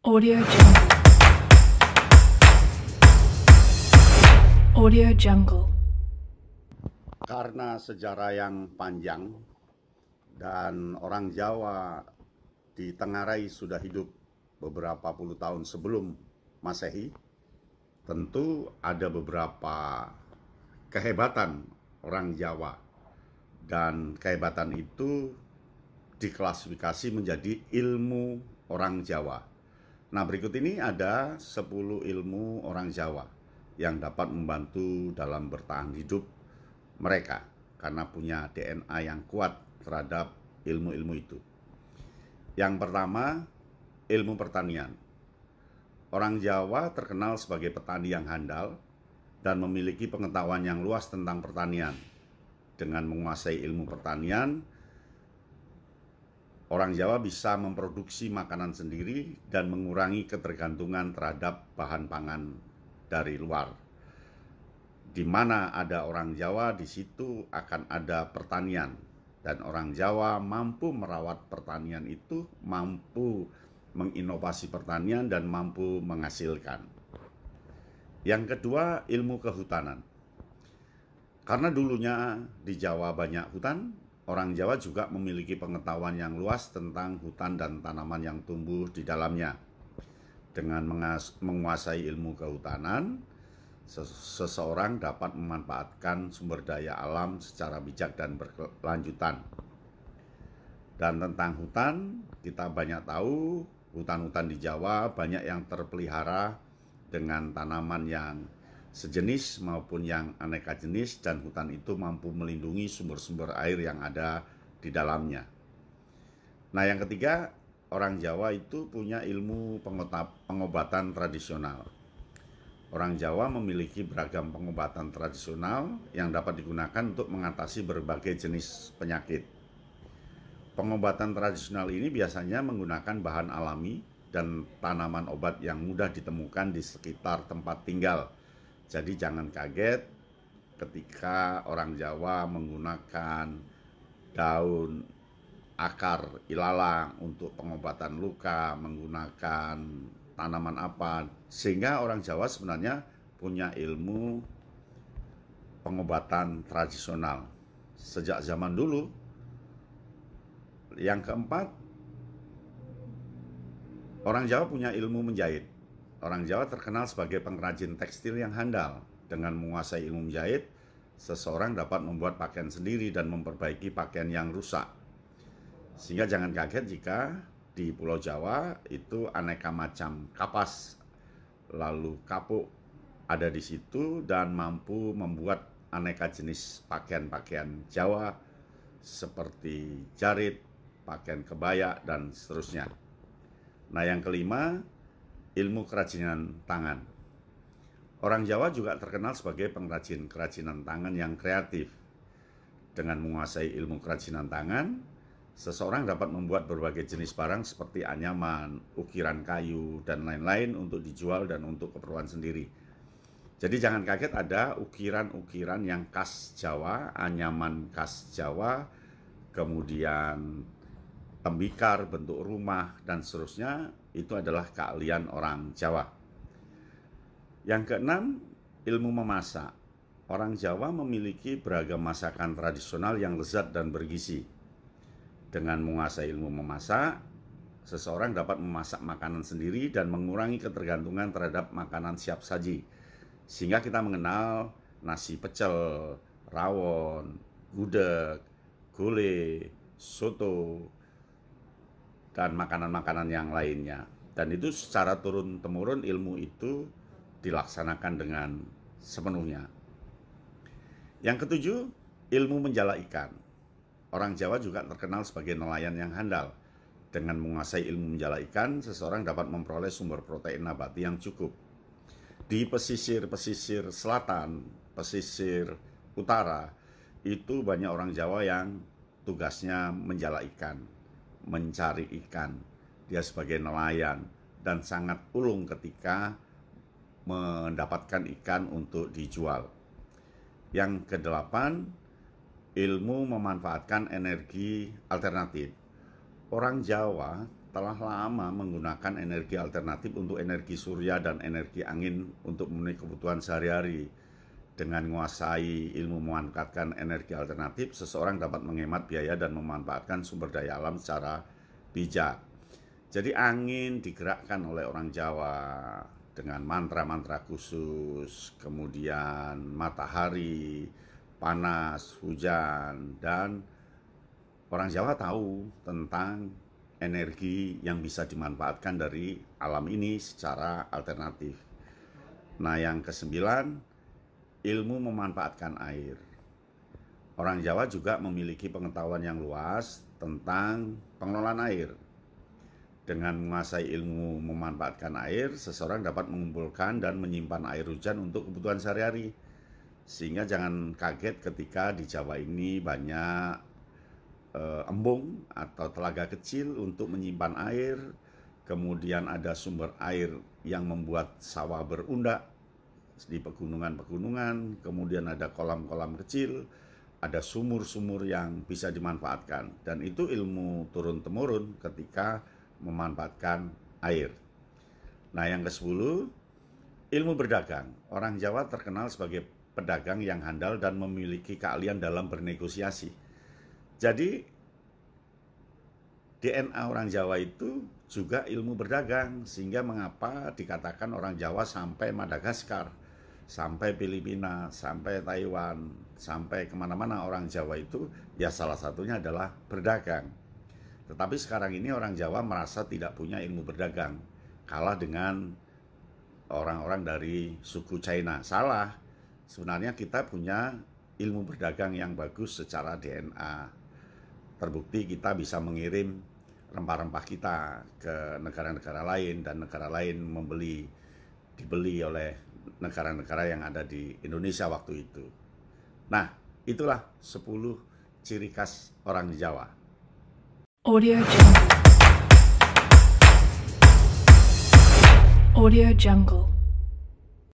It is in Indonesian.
Audio Jungle. Audio Jungle. Karena sejarah yang panjang dan orang Jawa di Tengarai sudah hidup beberapa puluh tahun sebelum Masehi, tentu ada beberapa kehebatan orang Jawa dan kehebatan itu diklasifikasi menjadi ilmu orang Jawa Nah, berikut ini ada 10 ilmu orang Jawa yang dapat membantu dalam bertahan hidup mereka karena punya DNA yang kuat terhadap ilmu-ilmu itu. Yang pertama, ilmu pertanian. Orang Jawa terkenal sebagai petani yang handal dan memiliki pengetahuan yang luas tentang pertanian. Dengan menguasai ilmu pertanian, Orang Jawa bisa memproduksi makanan sendiri dan mengurangi ketergantungan terhadap bahan pangan dari luar. Di mana ada orang Jawa, di situ akan ada pertanian, dan orang Jawa mampu merawat pertanian itu, mampu menginovasi pertanian, dan mampu menghasilkan. Yang kedua, ilmu kehutanan. Karena dulunya di Jawa banyak hutan, Orang Jawa juga memiliki pengetahuan yang luas tentang hutan dan tanaman yang tumbuh di dalamnya. Dengan menguasai ilmu kehutanan, seseorang dapat memanfaatkan sumber daya alam secara bijak dan berkelanjutan. Dan tentang hutan, kita banyak tahu hutan-hutan di Jawa banyak yang terpelihara dengan tanaman yang sejenis maupun yang aneka jenis dan hutan itu mampu melindungi sumber-sumber air yang ada di dalamnya. Nah, yang ketiga, orang Jawa itu punya ilmu pengobatan tradisional. Orang Jawa memiliki beragam pengobatan tradisional yang dapat digunakan untuk mengatasi berbagai jenis penyakit. Pengobatan tradisional ini biasanya menggunakan bahan alami dan tanaman obat yang mudah ditemukan di sekitar tempat tinggal jadi jangan kaget ketika orang Jawa menggunakan daun akar ilalang untuk pengobatan luka, menggunakan tanaman apa, sehingga orang Jawa sebenarnya punya ilmu pengobatan tradisional sejak zaman dulu. Yang keempat, orang Jawa punya ilmu menjahit. Orang Jawa terkenal sebagai pengrajin tekstil yang handal. Dengan menguasai ilmu jahit, seseorang dapat membuat pakaian sendiri dan memperbaiki pakaian yang rusak. Sehingga jangan kaget jika di Pulau Jawa itu aneka macam kapas, lalu kapuk ada di situ dan mampu membuat aneka jenis pakaian-pakaian Jawa seperti jarit, pakaian kebaya, dan seterusnya. Nah yang kelima, ilmu kerajinan tangan. Orang Jawa juga terkenal sebagai pengrajin kerajinan tangan yang kreatif. Dengan menguasai ilmu kerajinan tangan, seseorang dapat membuat berbagai jenis barang seperti anyaman, ukiran kayu, dan lain-lain untuk dijual dan untuk keperluan sendiri. Jadi jangan kaget ada ukiran-ukiran yang khas Jawa, anyaman khas Jawa, kemudian tembikar, bentuk rumah, dan seterusnya, itu adalah keahlian orang Jawa. Yang keenam, ilmu memasak. Orang Jawa memiliki beragam masakan tradisional yang lezat dan bergizi. Dengan menguasai ilmu memasak, seseorang dapat memasak makanan sendiri dan mengurangi ketergantungan terhadap makanan siap saji. Sehingga kita mengenal nasi pecel, rawon, gudeg, gulai, soto, dan makanan-makanan yang lainnya. Dan itu secara turun-temurun ilmu itu dilaksanakan dengan sepenuhnya. Yang ketujuh, ilmu menjala ikan. Orang Jawa juga terkenal sebagai nelayan yang handal. Dengan menguasai ilmu menjala ikan, seseorang dapat memperoleh sumber protein nabati yang cukup. Di pesisir-pesisir selatan, pesisir utara, itu banyak orang Jawa yang tugasnya menjala ikan mencari ikan. Dia sebagai nelayan dan sangat ulung ketika mendapatkan ikan untuk dijual. Yang kedelapan, ilmu memanfaatkan energi alternatif. Orang Jawa telah lama menggunakan energi alternatif untuk energi surya dan energi angin untuk memenuhi kebutuhan sehari-hari dengan menguasai ilmu memanfaatkan energi alternatif, seseorang dapat menghemat biaya dan memanfaatkan sumber daya alam secara bijak. Jadi angin digerakkan oleh orang Jawa dengan mantra-mantra khusus, kemudian matahari, panas, hujan, dan orang Jawa tahu tentang energi yang bisa dimanfaatkan dari alam ini secara alternatif. Nah, yang kesembilan, ilmu memanfaatkan air. Orang Jawa juga memiliki pengetahuan yang luas tentang pengelolaan air. Dengan menguasai ilmu memanfaatkan air, seseorang dapat mengumpulkan dan menyimpan air hujan untuk kebutuhan sehari-hari. Sehingga jangan kaget ketika di Jawa ini banyak e, embung atau telaga kecil untuk menyimpan air, kemudian ada sumber air yang membuat sawah berundak di pegunungan-pegunungan, kemudian ada kolam-kolam kecil, ada sumur-sumur yang bisa dimanfaatkan dan itu ilmu turun-temurun ketika memanfaatkan air. Nah, yang ke-10 ilmu berdagang. Orang Jawa terkenal sebagai pedagang yang handal dan memiliki keahlian dalam bernegosiasi. Jadi DNA orang Jawa itu juga ilmu berdagang sehingga mengapa dikatakan orang Jawa sampai Madagaskar sampai Filipina, sampai Taiwan, sampai kemana-mana orang Jawa itu ya salah satunya adalah berdagang. Tetapi sekarang ini orang Jawa merasa tidak punya ilmu berdagang, kalah dengan orang-orang dari suku China. Salah, sebenarnya kita punya ilmu berdagang yang bagus secara DNA. Terbukti kita bisa mengirim rempah-rempah kita ke negara-negara lain dan negara lain membeli dibeli oleh negara-negara yang ada di Indonesia waktu itu. Nah, itulah 10 ciri khas orang Jawa. Audio Jungle. Audio Jungle.